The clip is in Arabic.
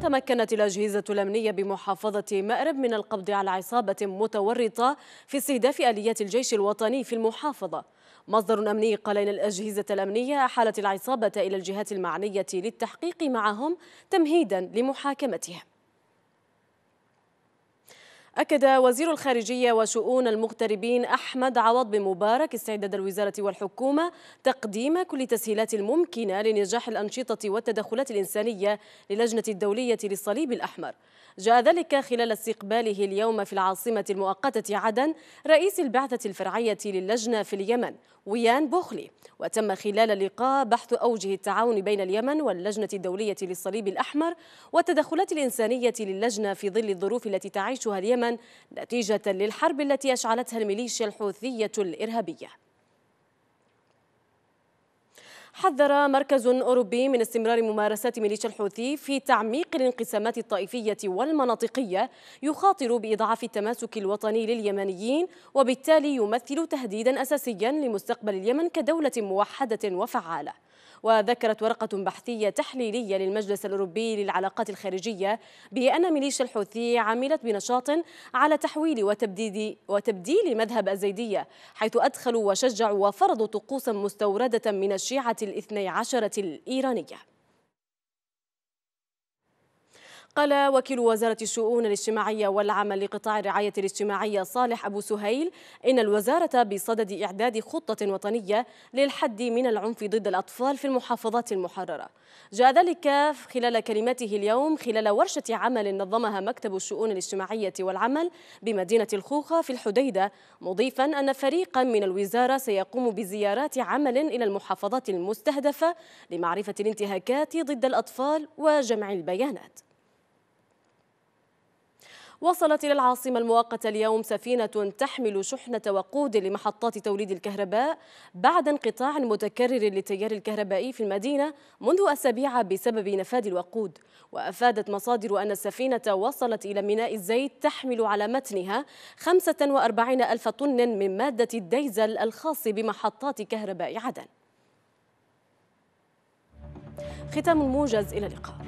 تمكنت الأجهزة الأمنية بمحافظة مأرب من القبض على عصابة متورطة في استهداف آليات الجيش الوطني في المحافظة مصدر أمني قال إن الأجهزة الأمنية أحالت العصابة إلى الجهات المعنية للتحقيق معهم تمهيدا لمحاكمتهم أكد وزير الخارجية وشؤون المغتربين أحمد عوض بن مبارك استعداد الوزارة والحكومة تقديم كل التسهيلات الممكنة لنجاح الأنشطة والتدخلات الإنسانية للجنة الدولية للصليب الأحمر جاء ذلك خلال استقباله اليوم في العاصمة المؤقتة عدن رئيس البعثة الفرعية للجنة في اليمن ويان بوخلي وتم خلال اللقاء بحث أوجه التعاون بين اليمن واللجنة الدولية للصليب الأحمر والتدخلات الإنسانية للجنة في ظل الظروف التي تعيشها اليمن لبنان نتيجة للحرب التي أشعلتها الميليشيا الحوثية الإرهابية حذر مركز أوروبي من استمرار ممارسات ميليشيا الحوثي في تعميق الانقسامات الطائفية والمناطقية يخاطر بإضعاف التماسك الوطني لليمنيين وبالتالي يمثل تهديدا أساسيا لمستقبل اليمن كدولة موحدة وفعالة وذكرت ورقة بحثية تحليلية للمجلس الأوروبي للعلاقات الخارجية بأن ميليشيا الحوثي عملت بنشاط على تحويل وتبديد وتبديل مذهب الزيدية حيث أدخلوا وشجعوا وفرضوا طقوسا مستوردة من الشيعة الاثني عشرة الإيرانية قال وكيل وزارة الشؤون الاجتماعية والعمل لقطاع الرعاية الاجتماعية صالح أبو سهيل إن الوزارة بصدد إعداد خطة وطنية للحد من العنف ضد الأطفال في المحافظات المحررة جاء ذلك خلال كلمته اليوم خلال ورشة عمل نظمها مكتب الشؤون الاجتماعية والعمل بمدينة الخوخة في الحديدة مضيفا أن فريقا من الوزارة سيقوم بزيارات عمل إلى المحافظات المستهدفة لمعرفة الانتهاكات ضد الأطفال وجمع البيانات وصلت إلى العاصمة المؤقتة اليوم سفينة تحمل شحنة وقود لمحطات توليد الكهرباء بعد انقطاع متكرر للتيار الكهربائي في المدينة منذ أسابيع بسبب نفاد الوقود وأفادت مصادر أن السفينة وصلت إلى ميناء الزيت تحمل على متنها 45 ألف طن من مادة الديزل الخاص بمحطات كهرباء عدن ختام الموجز إلى اللقاء